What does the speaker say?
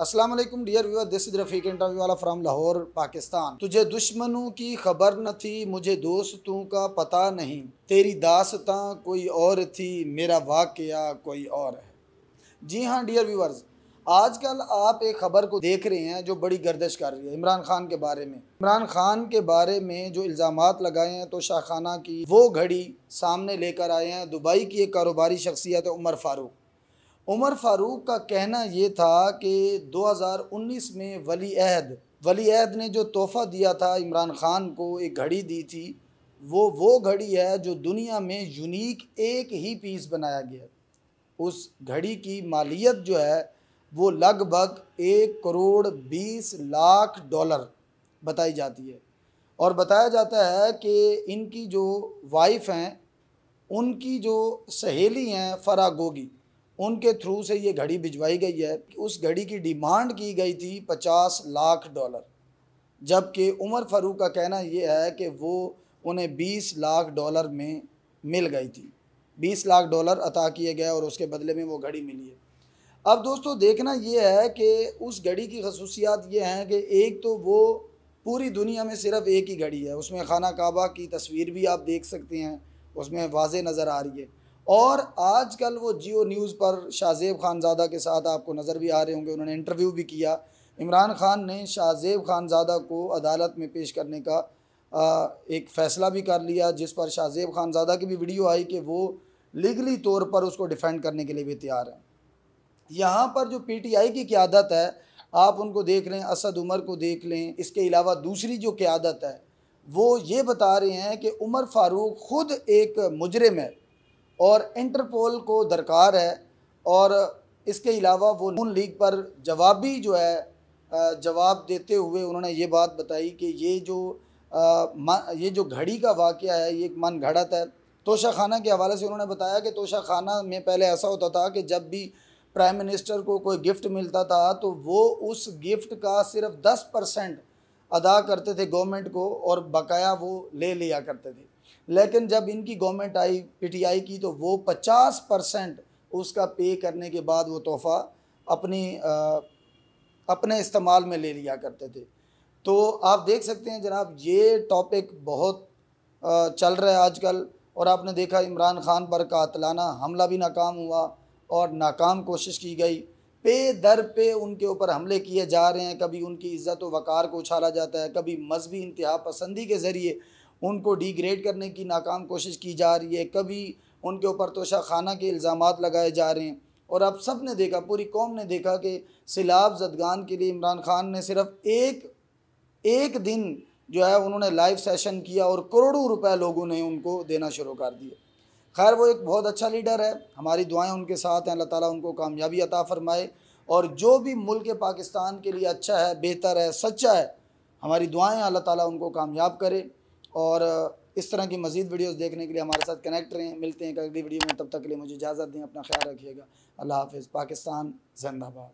Aslam dear viewer this is Rafiq interview वाला from Lahore Pakistan तुझे दुश्मनों की खबर न थी मुझे दोस्तों का पता नहीं तेरी दासता कोई और थी मेरा वाकया कोई और है जी हाँ डियर व्यूअर्स आजकल आप एक खबर को देख रहे हैं जो बड़ी गर्दश कर रही है इमरान खान के बारे में इमरान खान के बारे में जो इल्ज़ाम लगाए हैं तो शाहखाना की वो घड़ी सामने लेकर आए हैं दुबई की एक कारोबारी शख्सियत है उमर फ़ारूक उमर फारूक का कहना ये था कि 2019 में वली अहद वली अहद ने जो तोहफ़ा दिया था इमरान ख़ान को एक घड़ी दी थी वो वो घड़ी है जो दुनिया में यूनिक एक ही पीस बनाया गया उस घड़ी की मालियत जो है वो लगभग एक करोड़ बीस लाख डॉलर बताई जाती है और बताया जाता है कि इनकी जो वाइफ़ हैं उनकी जो सहेली हैं फरा गोगी उनके थ्रू से ये घड़ी भिजवाई गई है उस घड़ी की डिमांड की गई थी पचास लाख डॉलर जबकि उमर फारूक का कहना ये है कि वो उन्हें बीस लाख डॉलर में मिल गई थी बीस लाख डॉलर अता किए गए और उसके बदले में वो घड़ी मिली है अब दोस्तों देखना ये है कि उस घड़ी की खसूसियात ये हैं कि एक तो वो पूरी दुनिया में सिर्फ़ एक ही घड़ी है उसमें खाना काबा की तस्वीर भी आप देख सकते हैं उसमें वाज नज़र आ रही है और आजकल वो जियो न्यूज़ पर शाहजेब खानजादा के साथ आपको नज़र भी आ रहे होंगे उन्होंने इंटरव्यू भी किया इमरान खान ने शाहजेब खानजादा को अदालत में पेश करने का एक फ़ैसला भी कर लिया जिस पर शाहजेब खानजादा की भी वीडियो आई कि वो लीगली तौर पर उसको डिफेंड करने के लिए भी तैयार हैं यहाँ पर जो पीटीआई की क्यादत है आप उनको देख लें असद उमर को देख लें इसके अलावा दूसरी जो क्यादत है वो ये बता रहे हैं कि उमर फारूक ख़ुद एक मुजरम है और इंटरपोल को दरकार है और इसके अलावा वो नून लीग पर जवाबी जो है जवाब देते हुए उन्होंने ये बात बताई कि ये जो आ, ये जो घड़ी का वाक़ है ये एक मन घड़त है तोशा खाना के हवाले से उन्होंने बताया कि तोशा खाना में पहले ऐसा होता था कि जब भी प्राइम मिनिस्टर को कोई गिफ्ट मिलता था तो वो उस गिफ्ट का सिर्फ दस परसेंट अदा करते थे गवर्नमेंट को और बकाया वो ले लिया करते थे लेकिन जब इनकी गवर्नमेंट आई पीटीआई की तो वो 50 परसेंट उसका पे करने के बाद वो तोहफ़ा अपनी आ, अपने इस्तेमाल में ले लिया करते थे तो आप देख सकते हैं जनाब ये टॉपिक बहुत आ, चल रहा है आजकल और आपने देखा इमरान खान पर कातलाना हमला भी नाकाम हुआ और नाकाम कोशिश की गई पे दर पे उनके ऊपर हमले किए जा रहे हैं कभी उनकी इज़्ज़त वक़ार को उछाला जाता है कभी मजहबी इंतहा पसंदी के ज़रिए उनको डिग्रेड करने की नाकाम कोशिश की जा रही है कभी उनके ऊपर तोशा खाना के इल्ज़ाम लगाए जा रहे हैं और अब सब ने देखा पूरी कौम ने देखा कि सिलाब जदगान के लिए इमरान खान ने सिर्फ एक एक दिन जो है उन्होंने लाइव सेशन किया और करोड़ों रुपए लोगों ने उनको देना शुरू कर दिया खैर वो एक बहुत अच्छा लीडर है हमारी दुआएं उनके साथ हैं अल्लाह ताला उनको कामयाबी अता फ़रमाए और जो भी मुल्क पाकिस्तान के लिए अच्छा है बेहतर है सच्चा है हमारी दुआएँ अल्लाह ताली उनको कामयाब करे और इस तरह की मज़ीद वीडियोज़ देखने के लिए हमारे साथ कनेक्ट रहें मिलते हैं अगली वीडियो में तब तक के लिए मुझे इजाज़त दें अपना ख्याल रखिएगा अल्लाह हाफिज़ पाकिस्तान जिंदाबाद